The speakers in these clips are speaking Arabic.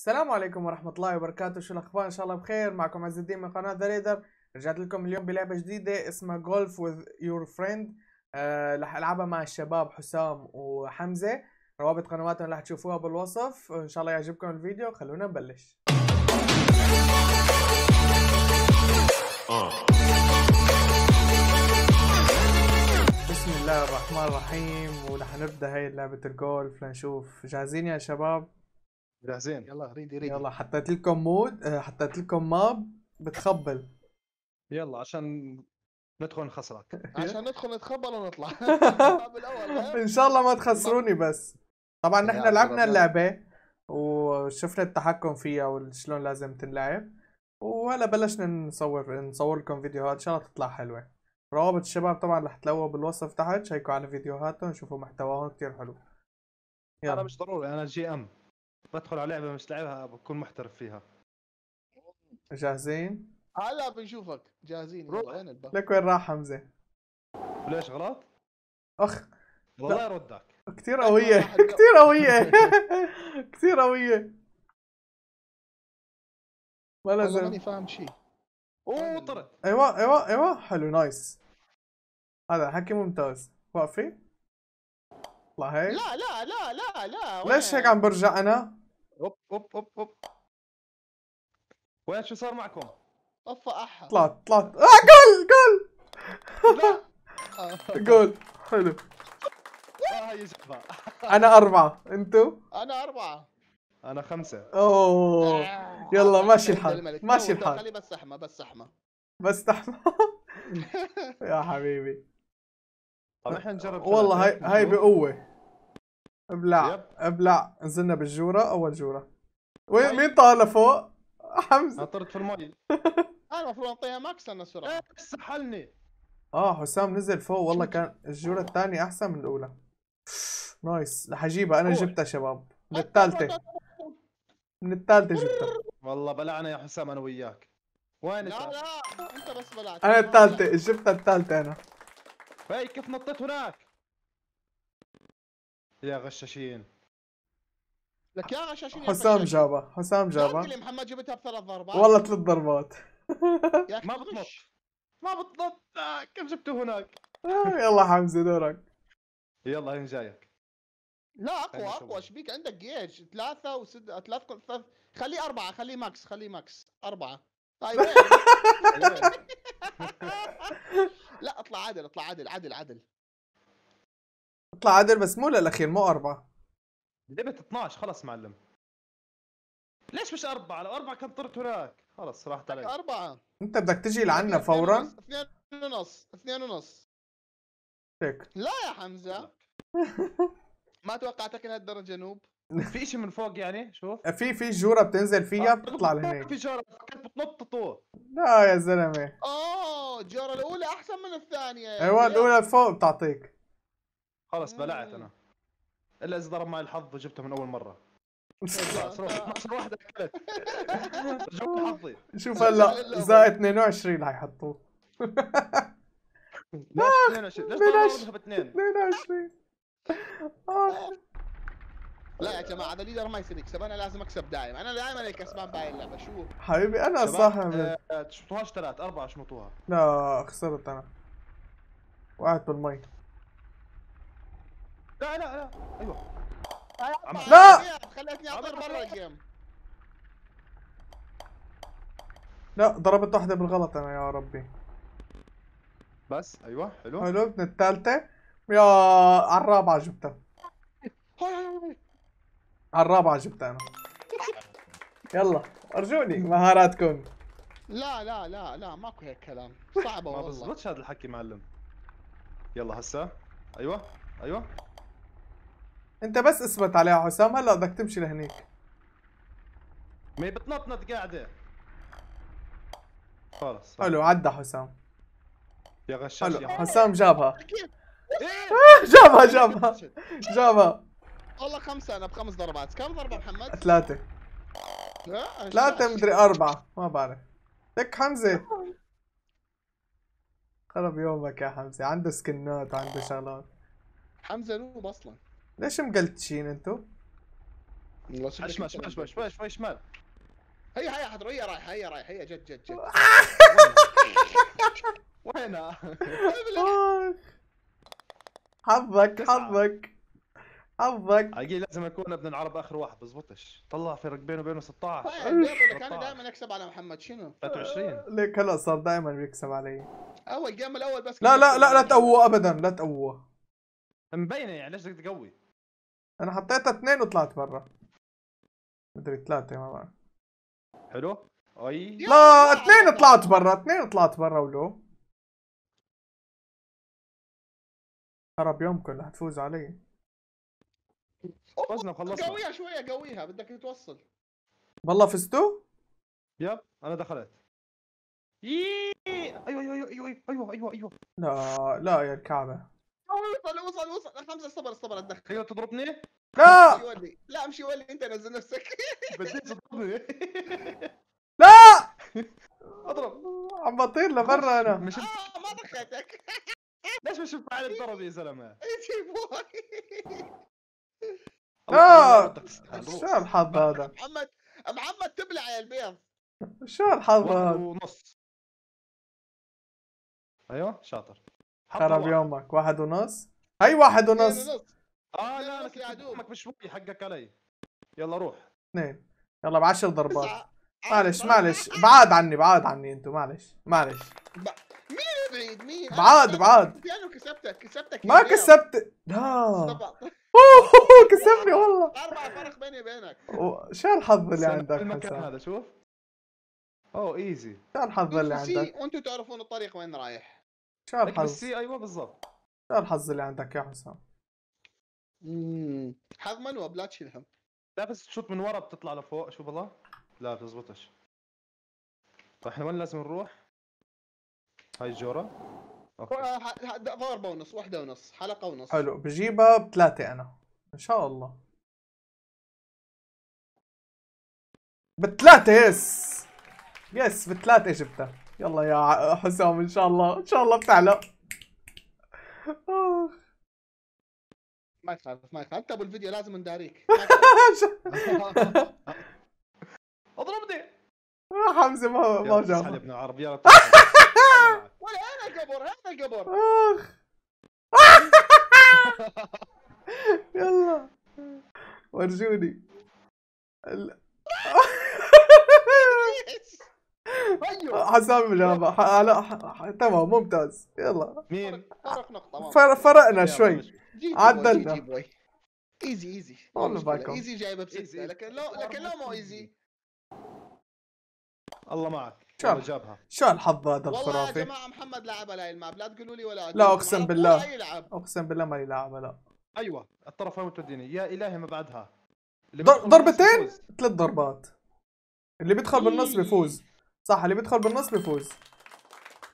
السلام عليكم ورحمة الله وبركاته شو الأخبار إن شاء الله بخير معكم عز الدين من قناة ذا ريدر رجعت لكم اليوم بلعبة جديدة اسمها جولف وذ يور فريند رح ألعبها مع الشباب حسام وحمزة روابط قنواتهم رح تشوفوها بالوصف إن شاء الله يعجبكم الفيديو خلونا نبلش آه. بسم الله الرحمن الرحيم ورح نبدا هاي لعبة الجولف لنشوف جاهزين يا شباب جاهزين يلا ريدي ريدي يلا حطيت لكم مود آه، حطيت لكم ماب بتخبل يلا عشان ندخل نخسرك عشان ندخل نتخبل ونطلع ان شاء الله ما تخسروني بس طبعا نحن لعبنا اللعبه وشفنا التحكم فيها وشلون لازم تنلعب وهلا بلشنا نصور نصور لكم فيديوهات ان شاء الله تطلع حلوه روابط الشباب طبعا رح تلاقوها بالوصف تحت شيكوا على فيديوهاتهم شوفوا محتواهم كثير حلو يلا. انا مش ضروري انا جي ام بدخل على لعبه مش لعبها بكون محترف فيها جاهزين؟ هلا بنشوفك جاهزين روح وين لك وين راح حمزه؟ ليش غلط؟ اخ والله ردك كثير قوية كثير قوية كثير قوية ما لازم ماني فاهم شيء اوه طرد ايوه ايوه ايوه حلو نايس هذا حكي ممتاز واقفين تطلع هيك لا لا لا لا لا ليش هيك عم برجع انا؟ اوب اوب اوب اوب وين شو صار معكم؟ اوف احا طلعت طلعت اه جول جول جول حلو انا اربعة انتو؟ انا اربعة انا خمسة اوه آه. يلا ماشي الحال ماشي الحال خلي بس زحمة بس زحمة بس زحمة يا حبيبي طب احنا نجرب والله هاي هاي بقوة ابلع ابلع نزلنا بالجوره اول جوره وين طيب. مين طالع فوق؟ حمزه طرت في المي انا المفروض اعطيها ماكس انا السرعه إيه، سحلني اه حسام نزل فوق والله كان الجوره الثانيه احسن من الاولى نايس رح اجيبها انا جبتها شباب من الثالثه من الثالثه جبتها والله بلعنا يا حسام انا وياك وين لا لا انت بس بلعت انا الثالثه جبتها الثالثه انا هي كيف نطيت هناك يا غشاشين لك يا غشاشين حسام جابها حسام جابها لي محمد جبتها بثلاث ضربات والله ثلاث ضربات يا أخي ما بتنط ما بتنط آه، كم جبته هناك يلا حمزه دورك يلا هين جايك لا اقوى اقوى ايش بيك عندك جيج ثلاثة وست ثلاث ثلاث خليه أربعة خليه ماكس خليه ماكس أربعة طيب, طيب، لا اطلع عدل اطلع عدل عدل عدل اطلع عادل مو للاخير مو اربعه جبت 12 خلص معلم ليش مش اربعه؟ لو اربعه كان طرت هناك خلص راحت عليك اربعه انت بدك تجي لعنا فورا اثنين ونص اثنين ونص هيك لا يا حمزه ما توقعتك لهالدرجه نوب في شيء من فوق يعني شوف في في جوره بتنزل فيها آه، بتطلع لهنيك في جوره بتنط طول لا يا زلمه اوه الجوره الاولى احسن من الثانيه ايوه الاولى فوق بتعطيك خلاص بلعت انا الا اذا ضرب معي الحظ وجبته من اول مره خلاص روح اكلت جبت حظي شوف هلا زائد 22 حيحطوه ليش 22 ليش 22 لا يا جماعه هذا ليدر ما يصير يكسب انا لازم اكسب دائما انا دائما هيك كسبان بهاي اللعبه شو حبيبي انا صاحب آه، شمطوهاش ثلاث اربعه شمطوها لا خسرت انا وقعت بالمي لا لا لا ايوه لا خلتني اطير برا الجيم لا ضربت واحدة بالغلط انا يا ربي بس ايوه حلو حلو من الثالثة يا على الرابعة جبتها على الرابعة جبتها انا يلا ارجوني مهاراتكم لا لا لا لا ماكو هيك كلام صعبة والله ما بزبطش هذا الحكي معلم يلا هسا ايوه ايوه انت بس اثبت عليها يا حسام هلا بدك تمشي لهنيك ما بتنطنط قاعده خلص حلو عدى حسام يا غشاش حلو حسام جابها إيه. جابها جابها جابها والله خمسة أنا بخمس ضربات، كم ضربة محمد؟ ثلاثة ثلاثة مدري أربعة، ما بعرف لك حمزة خرب يومك يا حمزة، عنده سكنات عنده شغلات حمزة نوب أصلا ليش مقلتشين انتو؟ شمال شمال شمال شمال شمال هيا هيا حضروا هيا رايح هيا رايح هيا جد جد جد وينها؟ حظك حظك حظك اجي لازم اكون ابن العرب اخر واحد بزبطش طلع فرق بينه وبينه 16 لك طيب، انا دائما اكسب على محمد شنو 23 ليك هلا صار دائما بيكسب علي اول جيم الاول بس لا لا لا لا تقوى ابدا لا تقوى مبينه يعني ليش بدك تقوي انا حطيتها اثنين وطلعت برا مدري ثلاثة ما بعرف حلو اي لا اثنين طلعت برا اثنين طلعت برا ولو خرب يومكم رح تفوز علي فزنا وخلصنا قويها شوية قويها بدك توصل والله فزتوا؟ يب انا دخلت ايوه ايوه ايوه ايوه ايوه ايوه ايوه لا لا يا الكعبة وصل وصل وصل خمسه صبر صبر اتدخل ايوه تضربني؟ لا ولي. لا امشي ولي انت نزل نفسك بديت تضربني لا اضرب عم بطير لبرا انا مش آه ما دخلتك ليش مش مفعل الضرب يا زلمه؟ لا شو الحظ هذا؟ محمد محمد تبلع يا البيض شو الحظ هذا؟ ونص ايوه شاطر خرب يومك واحد ونص هاي واحد ونص اه لا انا كنت يعدوك مش حقك علي يلا روح اثنين يلا بعشر ضربات معلش معلش بعاد عني بعاد عني انتم معلش معلش مين بعيد مين بعاد بعاد انا كسبتك كسبتك ما كسبت لا اوه كسبني والله اربع فرق بيني وبينك شو الحظ اللي عندك المكان هذا شوف اوه ايزي شو الحظ اللي عندك وانتوا تعرفون الطريق وين رايح شو الحظ؟ ايوه بالضبط شو الحظ اللي عندك يا حسام؟ اممم حظ منوب لا تشيل هم لا بس تشوط من ورا بتطلع لفوق شو بالله؟ لا بتزبطش طيب احنا وين لازم نروح؟ هاي الجورة اوكي آه، ضربة ونص وحدة ونص حلقة ونص حلو بجيبها بثلاثة انا ان شاء الله بثلاثة يس يس بثلاثة جبتها يلا يا حسام ان شاء الله ان شاء الله بتعلق ما يخالف ما يخالف انت ابو الفيديو لازم نداريك اضربني حمزه ما ما جاب ابن عرب ولا انا قبر انا قبر اخ يلا ورجوني حسام أيوه. جابها ح... لا ح... تمام ممتاز يلا مين فرق نقطه فرقنا شوي عدلنا ايزي ايزي والله باكم ايزي جايبها بسته لكن لو لكن لو مو ايزي الله معك شو شو الحظ هذا الخرافي والله يا جماعه محمد لعب على الماب لا تقولوا لي ولا لا اقسم بالله اقسم بالله ما يلعب لا ايوه الطرف وين توديني يا الهي ما بعدها ضربتين ثلاث ضربات اللي بيدخل بالنص بيفوز صح اللي بيدخل بالنص بيفوز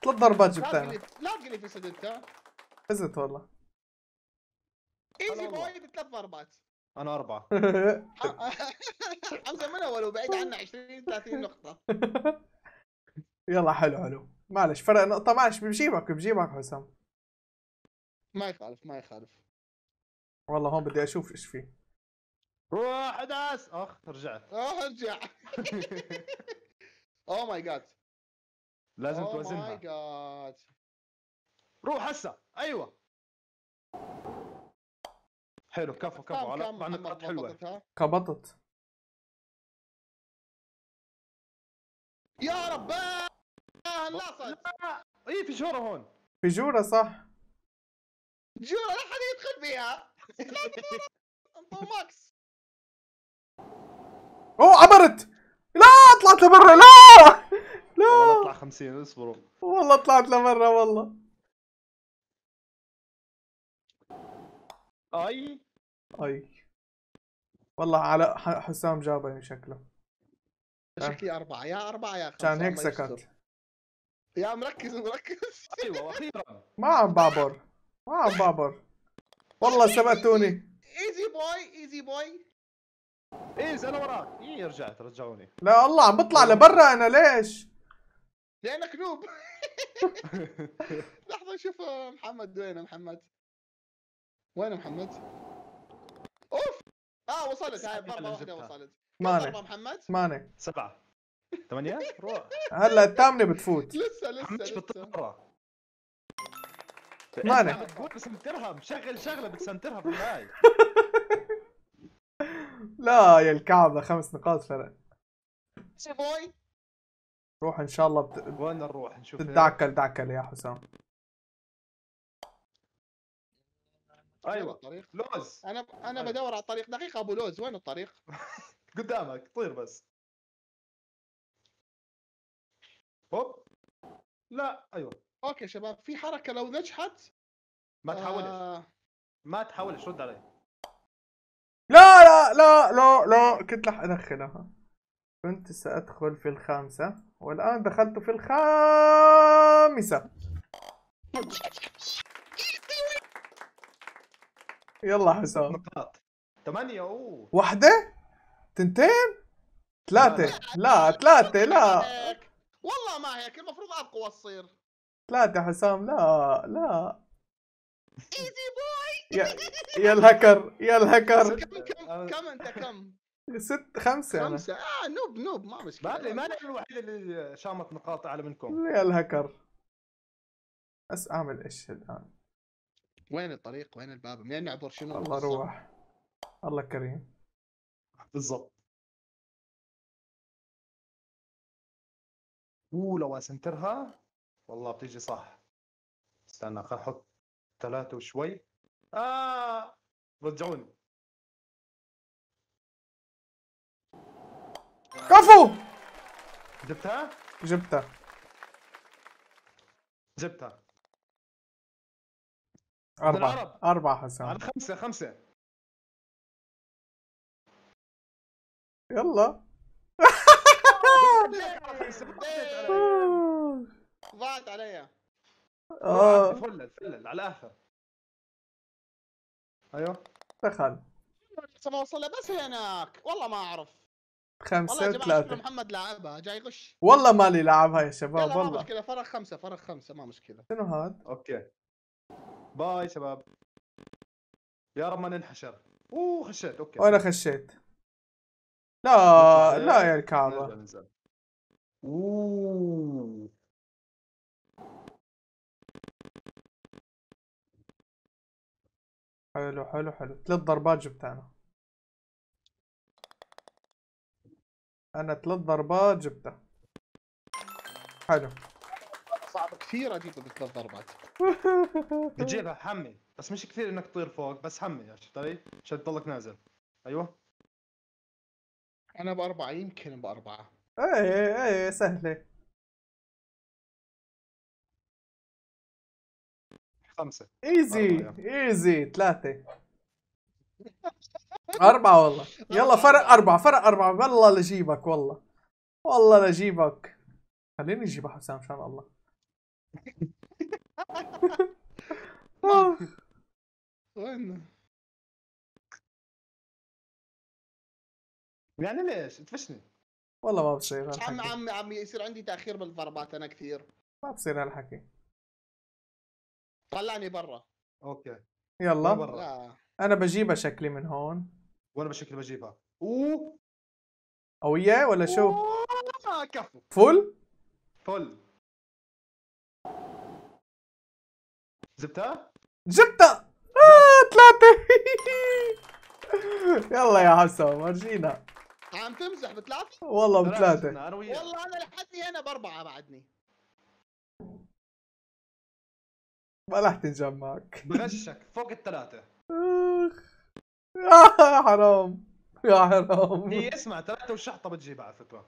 ثلاث ضربات جبتها لا تقلي سد انت فزت والله ايزي بوي بثلاث ضربات انا اربعه حمزه من اول وبعيد عنا 20 30 نقطه يلا حلو حلو معلش فرق نقطه طيب، معلش بجيبك بجيبك حسام ما يخالف ما يخالف والله هون بدي اشوف ايش فيه روح اداس اخ رجعت اخ رجع اوه ماي جاد لازم oh توزنها اوه ماي جاد روح هسه ايوه حلو كفو كفو على مع نقاط حلوه كبطت يا رب آه، لا اي فجوره هون فجوره صح فجوره لا حد يدخل فيها لا ماكس اوه عبرت لا طلعت لبرا لا لا والله طلع 50 اصبروا والله طلعت لبرا والله اي اي والله على حسام جابني يعني شكله شكلي أربعة يا أربعة يا خمسة عشان هيك سكت يا مركز مركز أيوة أخيرا ما عم بعبر ما عم بعبر والله سبقتوني ايزي بوي ايزي بوي ايز انا وراك ايه رجعت رجعوني لا الله عم بطلع لبرا انا ليش؟ لانك نوب لحظه شوف محمد وين محمد وين محمد؟ اوف اه وصلت هاي مره واحده وصلت مانع محمد؟ مانع سبعه ثمانية؟ روح هلا الثامنة بتفوت لسه لسه مش بتطلع مانع بتقول بسنترها مشغل شغلة بتسنترها بالهاي لا يا الكعبه خمس نقاط فرق سي بوي روح ان شاء الله بت... وين نروح نشوف تدعكل دعكل يا حسام ايوه لوز انا ب... انا أيوة. بدور على الطريق دقيقه ابو لوز وين الطريق قدامك طير بس هوب لا ايوه اوكي شباب في حركه لو نجحت ما تحاولش آه... ما تحاولش رد علي لا لا لا لا كنت راح أدخلها كنت سأدخل في الخامسة والآن دخلت في الخامسة يلا حسام نقاط ثمانية أوه واحدة تنتين ثلاثة لا ثلاثة لا والله ما هيك المفروض أقوى تصير ثلاثة حسام لا لا ايزي يا يا الهكر يا الهكر كم كم انت كم؟ ست خمسة خمسة اه نوب نوب ما مشكلة ما انا الوحيد اللي شامت نقاط اعلى منكم يا الهكر بس اعمل ايش الان؟ وين الطريق؟ وين الباب؟ منين نعبر شنو؟ الله روح الله كريم بالضبط اوه لو اسنترها والله بتيجي صح استنى خل نحط ثلاثة وشوي آه، رجعوني كفو جبتها؟ جبتها جبتها أربعة أربعة حسام خمسة خمسة يلا ضاعت علي اه فلل على الاخر ايوه دخل ما وصل بس هناك والله ما اعرف خمسة والله وثلاثة محمد لاعبها جاي يغش والله مالي لاعبها يا شباب والله ما مشكلة فرق خمسة فرق خمسة ما مشكلة شنو هذا؟ اوكي باي شباب يا رب ما ننحشر اوه خشيت اوكي وانا خشيت لا لا يا الكعبة اوه حلو حلو حلو ثلاث ضربات جبت انا انا ثلاث ضربات جبتها حلو صعب كثير اجيبه بالثلاث ضربات بتجيبها حمي بس مش كثير انك تطير فوق بس حمل عرفت علي؟ عشان تضلك نازل ايوه انا باربعه يمكن باربعه ايه ايه, إيه، سهله خمسة ايزي ايزي ثلاثة أربعة والله يلا فرق أربعة فرق أربعة والله لجيبك والله والله لجيبك خليني أجيبها حسام شاء الله وين يعني ليش؟ تفشني والله ما بصير عم عم عم يصير عندي تاخير بالضربات انا كثير ما بصير هالحكي طلعني برا اوكي يلا برا. انا بجيبها شكلي من هون وانا بشكل بجيبها اوه قوية ولا شو؟ كفو فل؟ فل جبتها؟ جبتها! آه ثلاثة يلا يا حسام ورجينا عم تمزح بثلاثة؟ والله بثلاثة والله أنا لحدي هنا بأربعة بعدني ما راح تنجم معك بغشك فوق الثلاثة يا آه، حرام يا حرام هي إيه، اسمع ثلاثة وشحطة بتجيبها على فكرة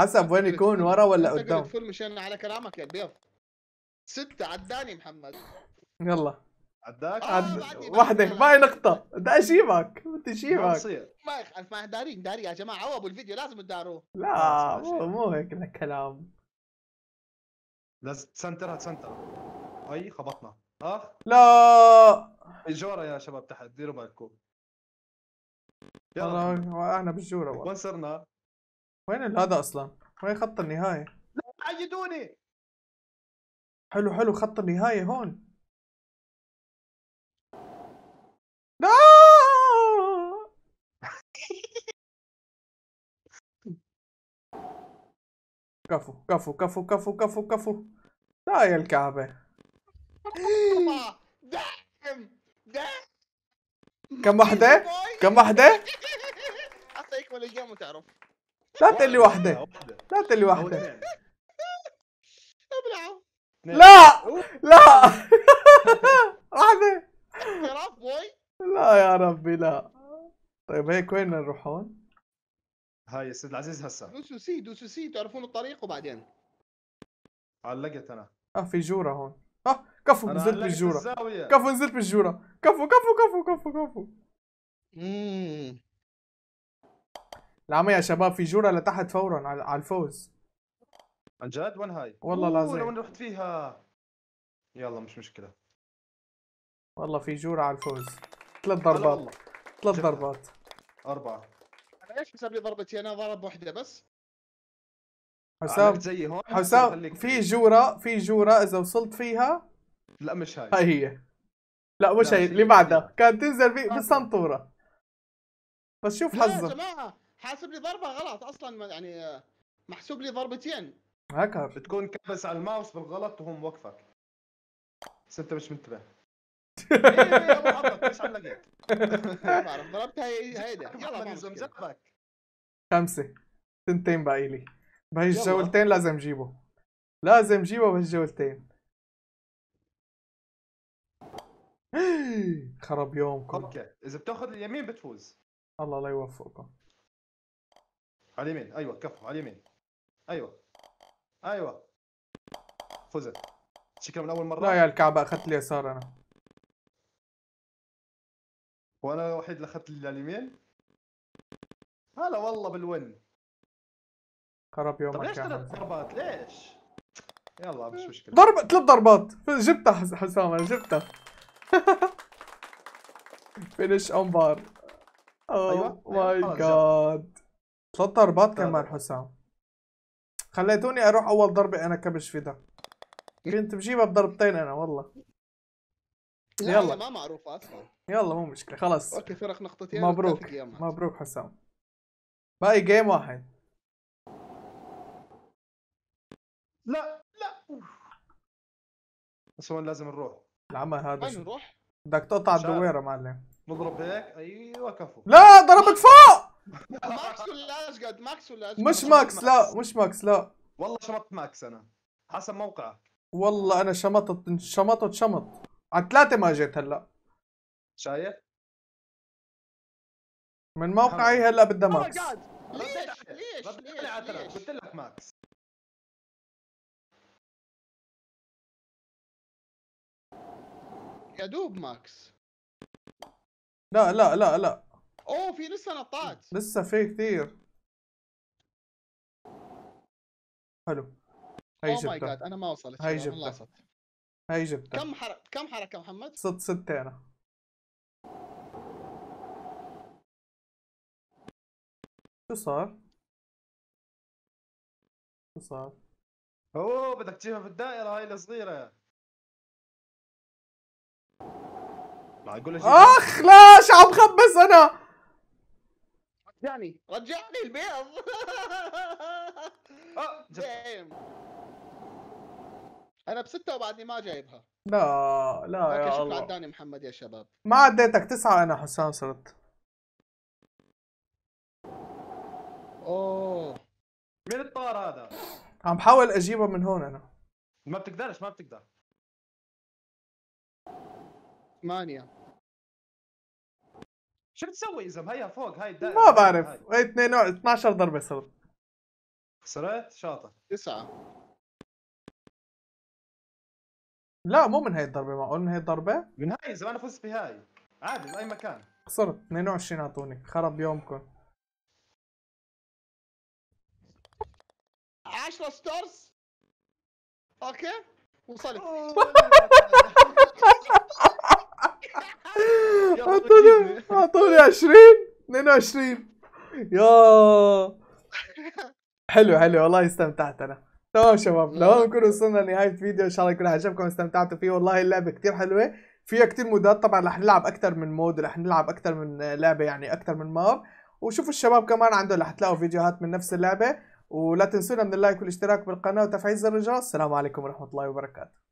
حسب وين يكون ورا ولا قدام فل مشان على كلامك يا البيض ستة عداني محمد يلا عداك آه، عد... وحدك معي نقطة بدي اجيبك بدي اجيبك ما يخالف ما دارين داري يا جماعة ابو الفيديو لازم تداروه لا مو مو هيك الكلام لازم تسنترها تسنترها اي خبطنا اخ لا الجوره يا شباب تحت ديروا بالكم يلا وقعنا بالجوره وين صرنا؟ وين هذا اصلا؟ وين خط النهايه؟ لا عيدوني حلو حلو خط النهايه هون لا كفو كفو كفو كفو كفو كفو لا يا الكعبه كم واحدة؟ كم واحدة؟ اعطيك ولا جام وتعرف لا تقول لي واحدة لا تقول لي واحدة ابلعه لا لا واحدة لا يا ربي لا طيب هيك وين نروح هون؟ هاي يا سيد العزيز هسا دوسوا سي دوسوا سي تعرفون الطريق وبعدين علقت انا اه في جوره هون كفو نزلت بالجوره كفو نزلت بالجوره كفو كفو كفو كفو كفو العمى يا شباب في جوره لتحت فورا على الفوز عن جد وين هاي؟ والله لازم وين رحت فيها؟ يلا مش مشكله والله في جوره على الفوز ثلاث ضربات ثلاث ضربات اربعه انا ايش حساب لي ضربتي انا ضرب واحده بس حساب زي هون حساب في جوره في جوره اذا وصلت فيها لا مش هاي هاي هي لا مش هاي هي اللي بعدها كانت تنزل في بالسنطوره بس شوف حظك يا جماعه حاسب لي ضربه غلط اصلا يعني محسوب لي ضربتين هكا بتكون كبس على الماوس بالغلط وهو موقفك بس انت مش منتبه إيه، إيه، ايش علقت؟ ما بعرف ضربت هي هيدا يلا زمزمك خمسه تنتين باقي لي بهي الجولتين لازم جيبه لازم جيبه الجولتين خرب يومكم اوكي اذا بتاخذ اليمين بتفوز الله لا يوفقكم على اليمين ايوه كفو على اليمين ايوه ايوه فزت شكلها من اول مره لا يا الكعبه اخذت اليسار انا وانا الوحيد اللي اخذت اليمين هلا والله بالون خرب يومك طب ليش ثلاث ضربات ليش؟ يلا مش مشكله ضرب ثلاث ضربات جبتها حسام جبتها فينش اون بار اوه ماي جاد ثلاث ضربات كمان حسام خليتوني اروح اول ضربه انا كبش ده كنت بجيبها بضربتين انا والله لا يلا ما معروفه اصلا يلا مو مشكله خلص اوكي فرق نقطتين مبروك مبروك حسام باقي جيم واحد لا لا بس هون لازم نروح العمى هذا وين نروح؟ بدك تقطع الدويره معلم نضرب هيك ايوه كفو لا ضربت فوق ماكس ولا اسقد ماكس ولا اسقد مش ماكس لا مش ماكس لا والله شمطت ماكس انا حسب موقعك والله انا شمطت شمطت شمط على ثلاثه ما جيت هلا شايف؟ من موقعي هلا بدها ماكس oh ليش ليش ليش قلت لك ماكس يا دوب ماكس لا لا لا لا اوه في لسه نطات لسه في كثير حلو هاي جبتها اوه ماي جاد انا ما وصلت هاي جبتها هاي جبتها كم حركة كم حركة محمد؟ ست ستين انا شو صار؟ شو صار؟ اوه بدك تجيبها في الدائرة هاي الصغيرة اخ لا شو عم خبص انا رجعني رجعني البيض آه، انا بستة وبعدني ما جايبها لا لا يا الله عداني محمد يا شباب ما عديتك تسعة انا حسام صرت اوه مين الطار هذا؟ عم بحاول اجيبه من هون انا ما بتقدرش ما بتقدر ثمانية شو بتسوي اذا هيا فوق هاي الدائرة ما بعرف هاي 12 ضربة صرت خسرت شاطر تسعة لا مو من هاي الضربة معقول من هاي الضربة؟ من هاي اذا انا فزت بهاي عادي بأي مكان خسرت 22 اعطوني خرب يومكم 10 ستارز اوكي وصلت اعطوني اعطوني 20 22 يا حلو حلو والله استمتعت انا تمام شباب لو نكون وصلنا لنهايه الفيديو ان شاء الله يكون عجبكم استمتعتوا فيه والله اللعبه كثير حلوه فيها كثير مودات طبعا رح نلعب اكثر من مود رح نلعب اكثر من لعبه يعني اكثر من ماب وشوفوا الشباب كمان عندهم رح تلاقوا فيديوهات من نفس اللعبه ولا تنسونا من اللايك والاشتراك بالقناه وتفعيل زر الجرس السلام عليكم ورحمه الله وبركاته